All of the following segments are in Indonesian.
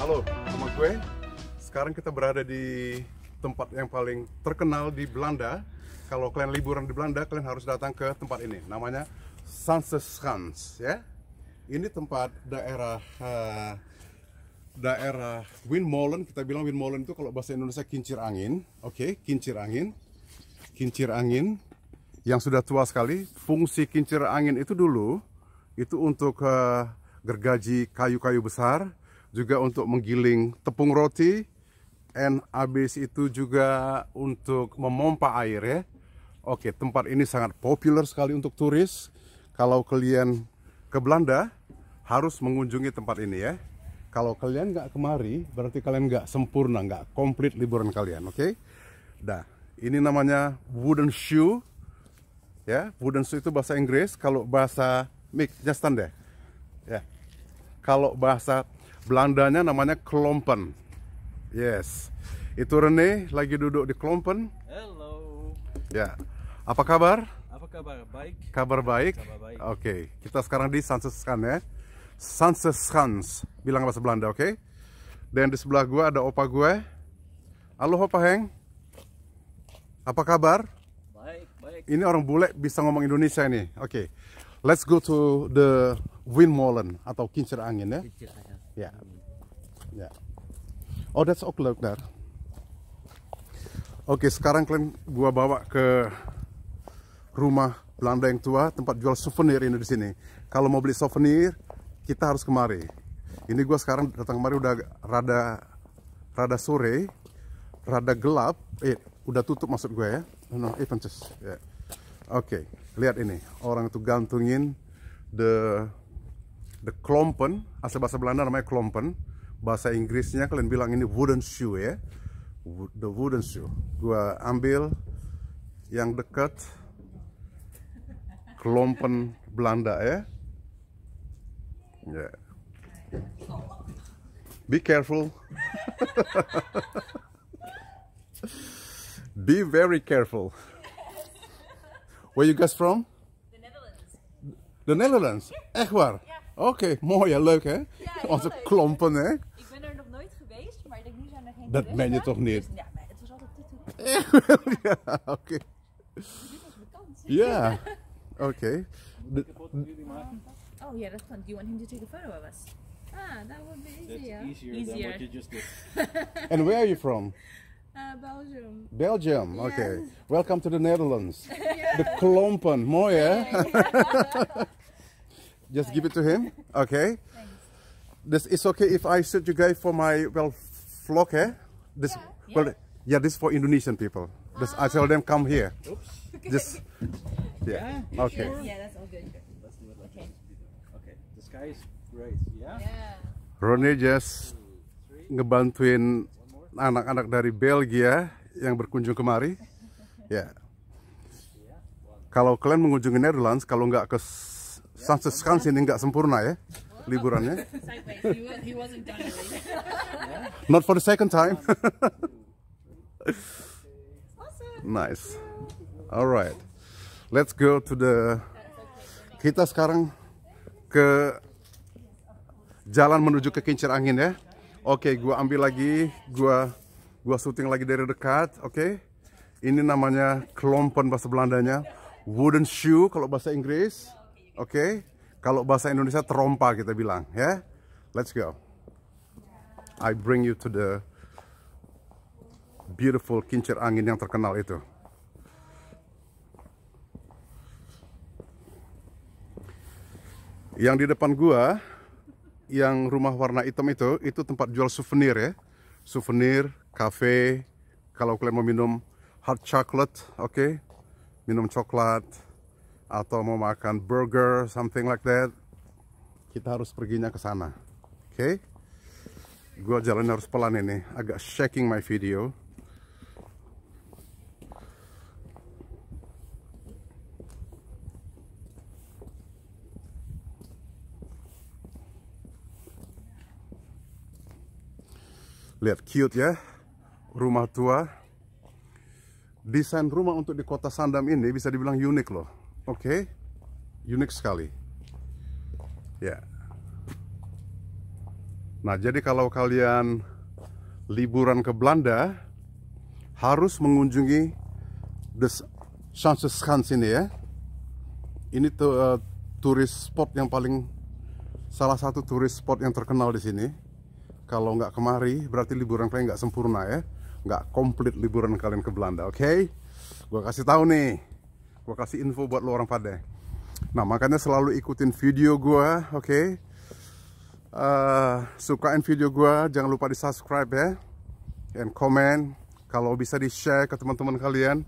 Halo, nama gue. Sekarang kita berada di tempat yang paling terkenal di Belanda. Kalau kalian liburan di Belanda, kalian harus datang ke tempat ini. Namanya Sanseskans, ya. Ini tempat daerah uh, daerah Windmolen. Kita bilang Windmolen itu kalau bahasa Indonesia kincir angin. Oke, okay, kincir angin. Kincir angin yang sudah tua sekali. Fungsi kincir angin itu dulu itu untuk uh, gergaji kayu-kayu besar juga untuk menggiling tepung roti and habis itu juga untuk memompa air ya Oke tempat ini sangat populer sekali untuk turis kalau kalian ke Belanda harus mengunjungi tempat ini ya kalau kalian nggak kemari berarti kalian nggak sempurna nggak komplit liburan kalian oke dah ini namanya wooden shoe ya wooden shoe itu bahasa Inggris kalau bahasa Mik Justin deh ya kalau bahasa Belandanya namanya Klompen. Yes. Itu Rene lagi duduk di Klompen. Hello. Ya. Apa kabar? Apa kabar? Baik. Kabar baik. baik. Oke. Okay. Kita sekarang di Sanseskan ya. Sanseskans. Bilang bahasa Belanda, oke? Okay? Dan di sebelah gua ada opa gue. Halo opa Heng. Apa kabar? Baik, baik. Ini orang bule bisa ngomong Indonesia ini, Oke. Okay. Let's go to the windmolen atau kincir angin ya. Kincir angin. Ja. ja. Oh, dat is ook leuk Oke, okay, sekarang kalian gua bawa ke rumah Belanda yang tua, tempat jual souvenir ini di sini. Kalau mau beli souvenir, kita harus kemari. Ini gua sekarang datang kemari udah rada rada sore, rada gelap. Eh, udah tutup maksud gue ya. No, eh, just. Yeah. Oke, okay, lihat ini. Orang itu gantungin the the klompen, asal bahasa Belanda namanya klompen. Bahasa Inggrisnya kalian bilang ini wooden shoe ya. The wooden shoe. Gua ambil yang dekat klompen Belanda ya. Yeah. Be careful. Be very careful. Where you guys from? The Netherlands. The Netherlands? Yeah. Echt Yeah. Oké, okay, mooi en leuk hè? Ja, Onze leuk. klompen hè? Ik ben er nog nooit geweest, maar ik denk nu zijn er geen Dat ben je toch niet? Dus, ja, maar het was altijd dit Ja, oké. Okay. Dit was vakantie. Ja, oké. Okay. Oh yeah, that's fun. Do you want him to take a photo of us? Ah, that would be easier. That's easier, easier. than what you just did. and where are you from? Uh, Belgium. Belgium, okay. Welcome to the Netherlands. yeah. Klompen, mooi hè? Just oh, give yeah. it to him. Okay. Thanks. This is okay if I shoot you guys for my well vlog, eh? This yeah. well, yeah, this for Indonesian people. This, ah. I tell them come here. Oops. Just yeah. yeah. Okay. Yeah, that's all good. Let's do it okay. Okay. is great. Yeah. yeah. Ronnie just ngebantuin anak-anak dari Belgia yang berkunjung kemari. ya. Yeah. Kalau kalian mengunjungi Netherlands, kalau nggak ke Sampai sekarang ini nggak sempurna ya liburannya. Not for the second time. nice. Alright. Let's go to the kita sekarang ke jalan menuju ke kincir angin ya. Oke, okay, gua ambil lagi, gua gua syuting lagi dari dekat, oke. Okay? Ini namanya klompen bahasa Belandanya, wooden shoe kalau bahasa Inggris. Oke. Okay? Kalau bahasa Indonesia terompa kita bilang, ya. Yeah? Let's go. I bring you to the beautiful kincir angin yang terkenal itu. Yang di depan gua, yang rumah warna hitam itu, itu tempat jual souvenir ya. Souvenir, cafe, kalau kalian mau minum hot chocolate, oke. Okay? Minum coklat, atau mau makan burger something like that kita harus perginya ke sana oke okay? gue jalan harus pelan ini agak shaking my video lihat cute ya rumah tua desain rumah untuk di kota Sandam ini bisa dibilang unik loh oke okay. unik sekali ya yeah. nah jadi kalau kalian liburan ke Belanda harus mengunjungi the Schansenschans ini ya ini tuh eh, uh, turis spot yang paling salah satu turis spot yang terkenal di sini kalau nggak kemari berarti liburan kalian nggak sempurna ya nggak komplit liburan kalian ke Belanda oke okay? gue kasih tahu nih Gue kasih info buat lo orang pada, Nah makanya selalu ikutin video gue, oke? Okay? Uh, eh, sukain video gue, jangan lupa di subscribe ya, and comment. Kalau bisa di share ke teman-teman kalian.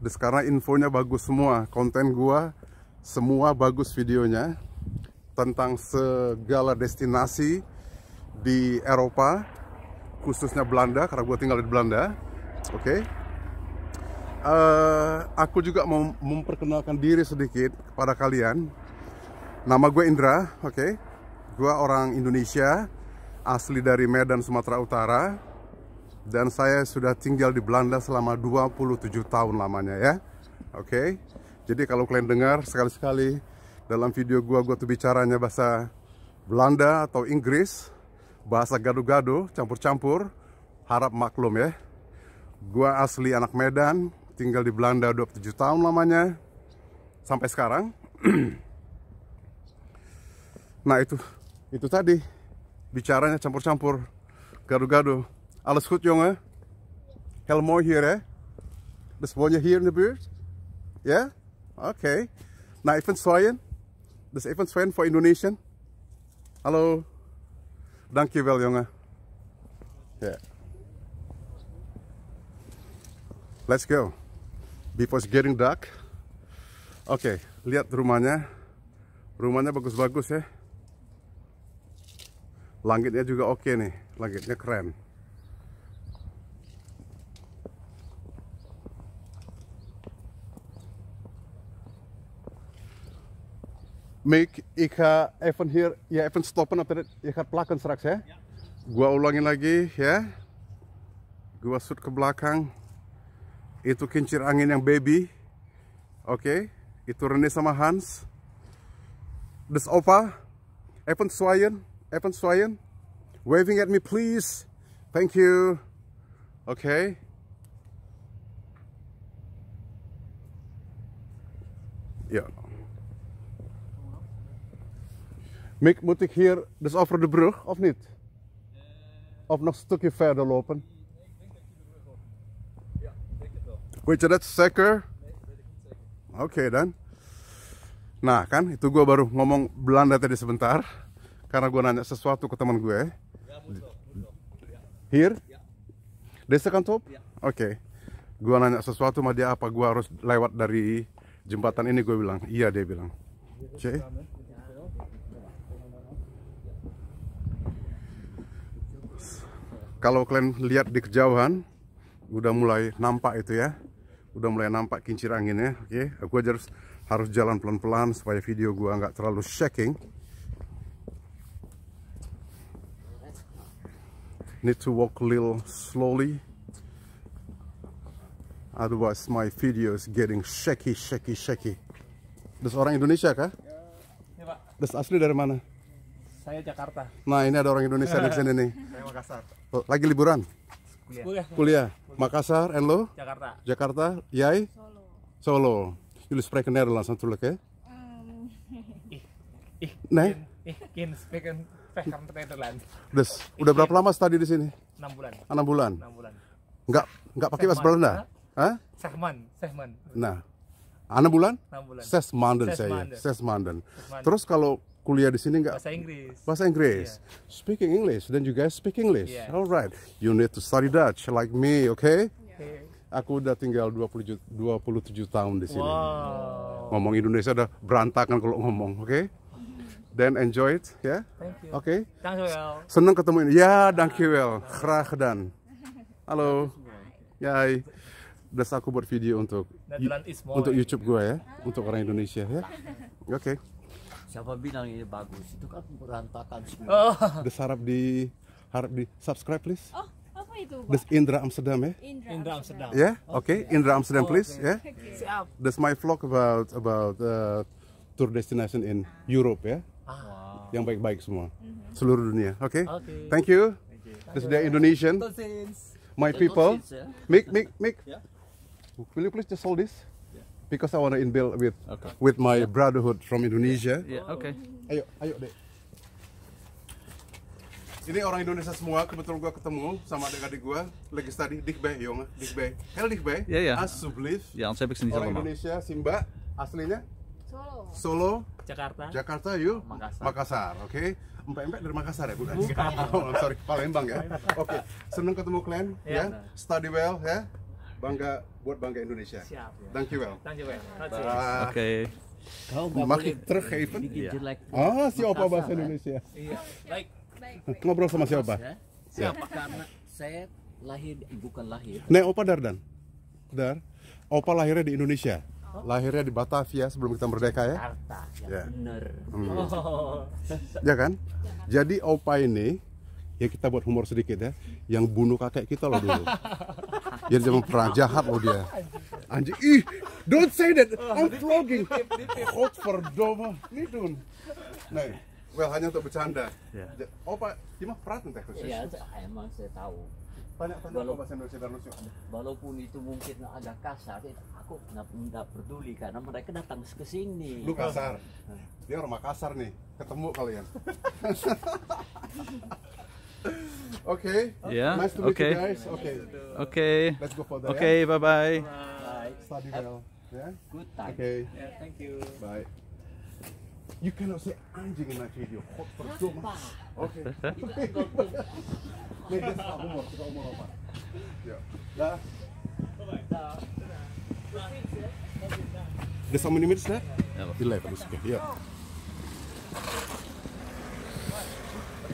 Dan sekarang infonya bagus semua, konten gue semua bagus videonya tentang segala destinasi di Eropa, khususnya Belanda karena gue tinggal di Belanda. Oke. Okay? Eh, aku juga mau memperkenalkan diri sedikit kepada kalian. Nama gue Indra, oke. Okay? Gue orang Indonesia, asli dari Medan, Sumatera Utara. Dan saya sudah tinggal di Belanda selama 27 tahun lamanya ya. Oke. Okay? Jadi kalau kalian dengar sekali-sekali dalam video gue, gue tuh bicaranya bahasa Belanda atau Inggris. Bahasa gaduh-gaduh campur-campur. Harap maklum ya. Gue asli anak Medan, tinggal di Belanda 27 tahun lamanya sampai sekarang. nah itu itu tadi bicaranya campur-campur gado-gado. Alles goed jongen. Heel mooi hier hè. Dus woon je hier in de buurt? Ja? Oké. Okay. Nah, even Swain. Dus even zwaaien voor Indonesië. Hallo. Dankjewel jongen. Yeah. Let's go before it's getting dark. Oke, okay, lihat rumahnya. Rumahnya bagus-bagus ya. Langitnya juga oke okay nih, langitnya keren. Make ik ga here. Ya ja even stoppen op dit. Je gaat plakken straks ya. ya. Gua ulangin lagi ya. Gua shoot ke belakang. Itu kincir angin yang baby. Oke, okay. itu Rene sama Hans. Dus Opa, even zwaaien, even zwaaien. Waving at me please. Thank you. Oké. Ja. Mik, moet ik hier dus over de brug of niet? Of nog een stukje verder lopen? Wait, that's seker Oke, okay, dan Nah, kan itu gue baru ngomong Belanda tadi sebentar Karena gue nanya sesuatu ke teman gue Here? Desa Kantop? Oke ya. okay. Gue nanya sesuatu sama dia apa gue harus lewat dari jembatan ini gue bilang Iya, dia bilang Oke okay. Kalau kalian lihat di kejauhan Udah mulai nampak itu ya udah mulai nampak kincir anginnya oke okay? aku aja harus harus jalan pelan-pelan supaya video gua nggak terlalu shaking need to walk a little slowly otherwise my video is getting shaky shaky shaky das orang Indonesia kah? Ya, Pak. Das asli dari mana? Saya Jakarta. Nah, ini ada orang Indonesia di sini nih. Saya Makassar. Oh, lagi liburan? Kuliah. Kuliah. Kuliah. Makassar, and lo? Jakarta. Jakarta, Yai? Solo. Solo. Jullie spreken Nederlands natuurlijk, hè? Um. Ik, ik, nee? Ik kan spreken Nederlands. Dus, udah berapa lama studi di sini? 6 bulan. Ah, 6 bulan. 6 bulan. Enggak enggak pakai bahasa Belanda? Hah? Sehman, sehman. Nah. 6 bulan? 6 bulan. Ses manden saya. Ses manden. Terus kalau kuliah di sini nggak bahasa Inggris. Bahasa Inggris. Yeah. Speaking English. Then you guys speak English. Yeah. All You need to study Dutch like me, okay? Yeah. Iya. Aku udah tinggal 20 27 tahun di sini. Wow. Ngomong Indonesia udah berantakan kalau ngomong, oke? Okay? Then enjoy it, ya. Yeah? Oke. Okay. Well. ketemu ini. Ya, thank you well. Graag gedaan. Halo. Yai. Das aku buat video untuk untuk YouTube gue ya, untuk orang Indonesia ya. Oke. Okay siapa bilang ini bagus itu kan berantakan semua oh. harap di harap di subscribe please oh apa itu Pak? Indra Amsterdam ya Indra, Indra Amsterdam ya yeah? oke okay. okay. Indra Amsterdam oh, please ya? siap Des my vlog about about uh, tour destination in Europe ya yeah? wow. yang baik-baik semua mm -hmm. seluruh dunia oke okay? okay. thank you This is the Indonesian. My people. Make, make, make. Will you please just hold this? because I want to build with okay. with my brotherhood from Indonesia. Yeah, yeah. Okay. Ayo, ayo deh. Ini orang Indonesia semua, kebetulan gue ketemu sama adik-adik gue lagi study Dikbay, yong, Dikbay. Hel Dikbay, yeah, yeah. As Ja, yeah, saya di Orang Indonesia, Simba, aslinya? Solo. Solo. Jakarta. Jakarta, yuk. Makassar. Makassar, oke. Okay. Empek-empek dari Makassar ya, bukan? Bukan. oh, sorry, Palembang ya. Oke, okay. seneng ketemu kalian, yeah. ya. Iya. Study well, ya bangga buat bangga Indonesia. Thank you well. Thank you well. Oke. Okay. Kau mau iya. Ah, si Opa bahasa kan? Indonesia. Iya. Baik. Baik. Ngobrol sama siapa? Iya. Siapa? Karena saya lahir bukan lahir. Nek Opa Dardan. Dar. Opa lahirnya di Indonesia. Oh. Lahirnya di Batavia sebelum kita merdeka ya. Jakarta. Ya. ya. Bener. Hmm. Oh. ya kan? Jadi Opa ini ya kita buat humor sedikit ya, yang bunuh kakek kita loh dulu. Ya jangan pernah jahat loh dia. Anjing, ih, don't say that. I'm vlogging. Hot for Nih don. nah well hanya untuk bercanda. Yeah. Oh Pak, cuma praten teh khusus? Iya, emang saya tahu. Banyak banyak bahasa Indonesia dan lucu. Walaupun itu mungkin agak kasar, aku nggak peduli karena mereka datang ke sini. Lu kasar. Dia orang Makassar nih, ketemu kalian. Okay. Yeah. Nice to meet okay. you guys. Okay. Okay. Let's go for that. Okay. Yeah? Bye bye. Bye. Study well. Yeah. Good time. Okay. Yeah. Thank you. Bye. You cannot say anjing in my video. Hot for so much. Okay. Let's suka umur, suka umur apa? Ya. Dah. There's how many minutes left? 11, okay, yeah.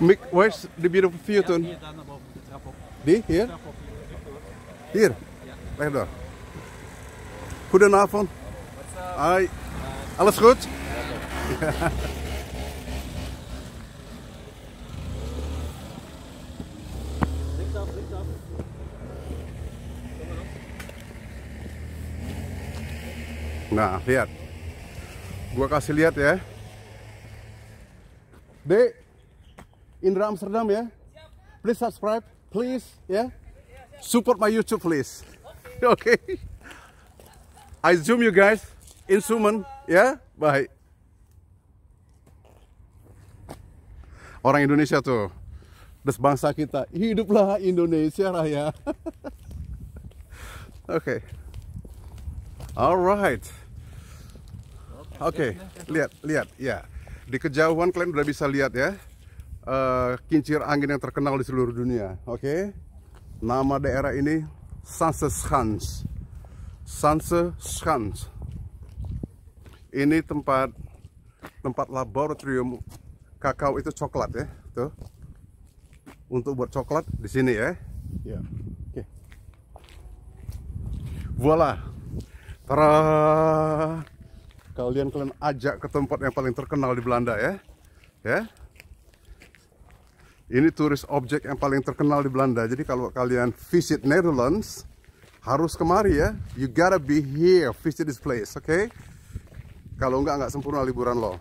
Mick, where's the beautiful view toen? hier, naar trap op. Die, hier? hier. Hier? Ja. Echt Goedenavond. Hoi. Alles goed? Ja. Licht af, licht af. Nah, lihat. Gua kasih lihat ya. B Indra Amsterdam ya. Please subscribe, please ya. Support my YouTube please. Oke. Okay. I zoom you guys. insumen ya. Bye. Orang Indonesia tuh. Das bangsa kita. Hiduplah Indonesia raya. Oke. Okay. Alright. Oke, okay. lihat, lihat, ya. Di kejauhan kalian udah bisa lihat ya uh, kincir angin yang terkenal di seluruh dunia. Oke, okay? nama daerah ini Sanse Schans. Ini tempat tempat laboratorium kakao itu coklat ya, tuh. Untuk buat coklat di sini ya. Ya. Yeah. Oke. Okay. Voila. Kalian kalian ajak ke tempat yang paling terkenal di Belanda ya. Ya. Ini turis objek yang paling terkenal di Belanda. Jadi kalau kalian visit Netherlands, harus kemari ya. You gotta be here, visit this place, oke? Okay? Kalau enggak, enggak sempurna liburan lo.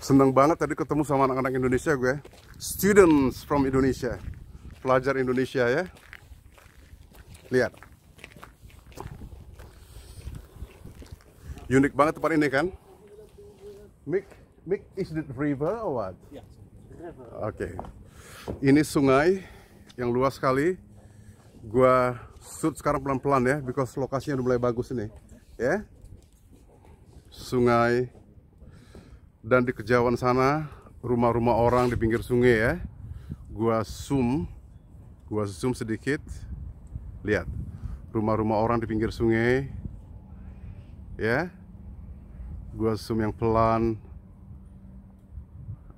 Seneng banget tadi ketemu sama anak-anak Indonesia gue. Students from Indonesia. Pelajar Indonesia ya. Lihat. Unik banget tempat ini kan? Mick, Mick, is the river or what? Yeah. Oke. Okay. Ini sungai yang luas sekali. Gua shoot sekarang pelan-pelan ya because lokasinya udah mulai bagus ini. Ya. Yeah. Sungai dan di kejauhan sana rumah-rumah orang di pinggir sungai ya. Gua zoom gua zoom sedikit. Lihat. Rumah-rumah orang di pinggir sungai. Ya. Yeah. Gua zoom yang pelan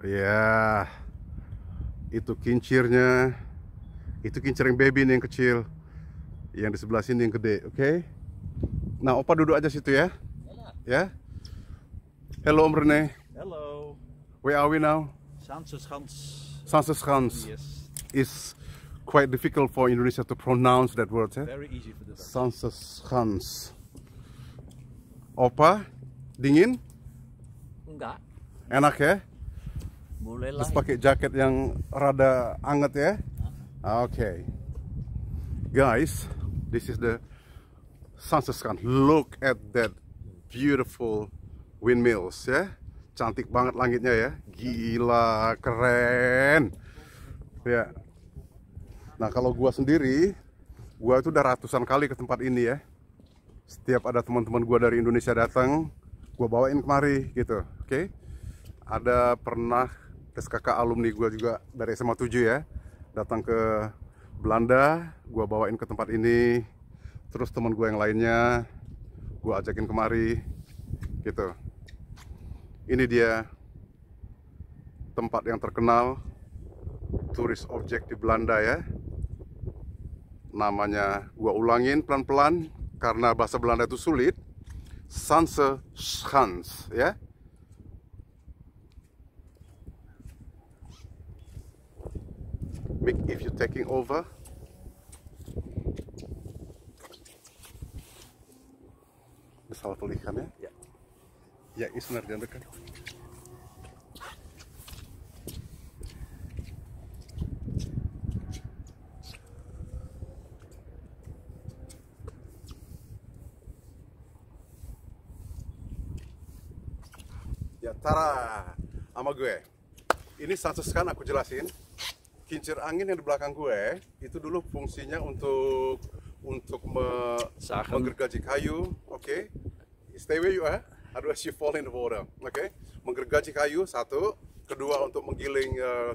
ya itu kincirnya itu kincir yang baby nih yang kecil yang di sebelah sini yang gede oke okay? nah opa duduk aja situ ya. ya ya hello om Rene hello where are we now Sanses Hans. Sanses Hans. yes is quite difficult for Indonesia to pronounce that word eh? very easy for the Sanses Hans. opa dingin enggak enak ya boleh lah. Terus pakai jaket yang rada anget ya. Oke. Ah, okay. Guys, this is the sunset scan. Look at that beautiful windmills ya. Cantik banget langitnya ya. Gila, keren. Ya. Nah, kalau gua sendiri, gua itu udah ratusan kali ke tempat ini ya. Setiap ada teman-teman gua dari Indonesia datang, gua bawain kemari gitu. Oke. Okay? Ada pernah terus kakak alumni gue juga dari SMA 7 ya datang ke Belanda gue bawain ke tempat ini terus teman gue yang lainnya gue ajakin kemari gitu ini dia tempat yang terkenal turis objek di Belanda ya namanya gue ulangin pelan-pelan karena bahasa Belanda itu sulit Sanse Schans ya make if you're taking over. Besar tulikan ya? Ya. Ya, ini senar diantarkan. Ya, Tara, sama gue. Ini status kan aku jelasin kincir angin yang di belakang gue itu dulu fungsinya untuk untuk me menggergaji kayu, oke? Okay? Stay where you are, eh? otherwise you fall in the water, oke? Okay? Menggergaji kayu satu, kedua untuk menggiling uh,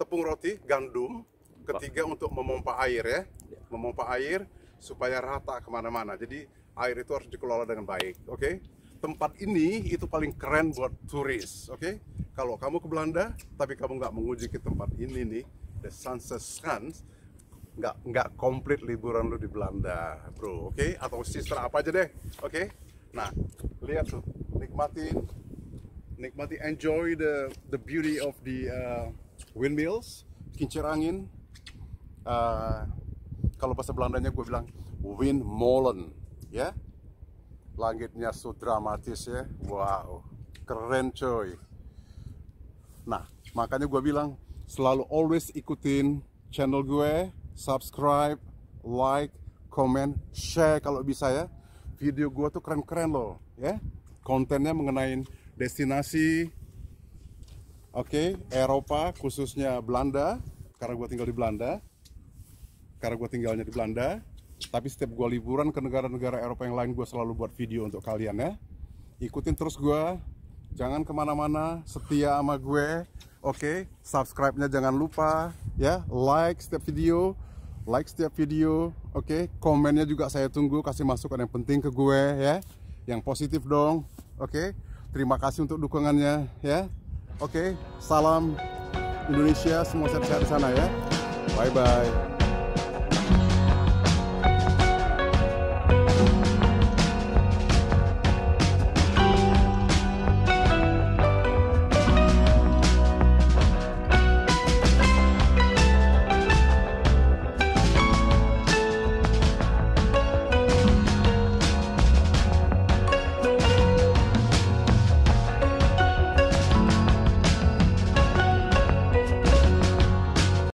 tepung roti gandum, ketiga untuk memompa air ya, memompa air supaya rata kemana-mana. Jadi air itu harus dikelola dengan baik, oke? Okay? Tempat ini itu paling keren buat turis, oke? Okay? Kalau kamu ke Belanda, tapi kamu nggak mengunjungi tempat ini nih, the sunset strands nggak nggak komplit liburan lu di Belanda bro oke okay? atau sister apa aja deh oke okay? nah lihat tuh nikmati nikmati enjoy the the beauty of the uh, windmills kincir angin uh, kalau bahasa Belandanya gue bilang windmolen ya yeah? langitnya so dramatis ya wow keren coy nah makanya gue bilang selalu always ikutin channel gue, subscribe, like, comment, share kalau bisa ya. Video gue tuh keren-keren loh ya. Kontennya mengenai destinasi, oke, okay, Eropa khususnya Belanda, karena gue tinggal di Belanda, karena gue tinggalnya di Belanda. Tapi setiap gue liburan ke negara-negara Eropa yang lain, gue selalu buat video untuk kalian ya. Ikutin terus gue, jangan kemana-mana, setia sama gue oke okay? subscribe-nya jangan lupa ya like setiap video like setiap video oke okay? komennya juga saya tunggu kasih masukan yang penting ke gue ya yang positif dong oke okay? terima kasih untuk dukungannya ya oke okay? salam Indonesia semua sehat-sehat sana ya bye bye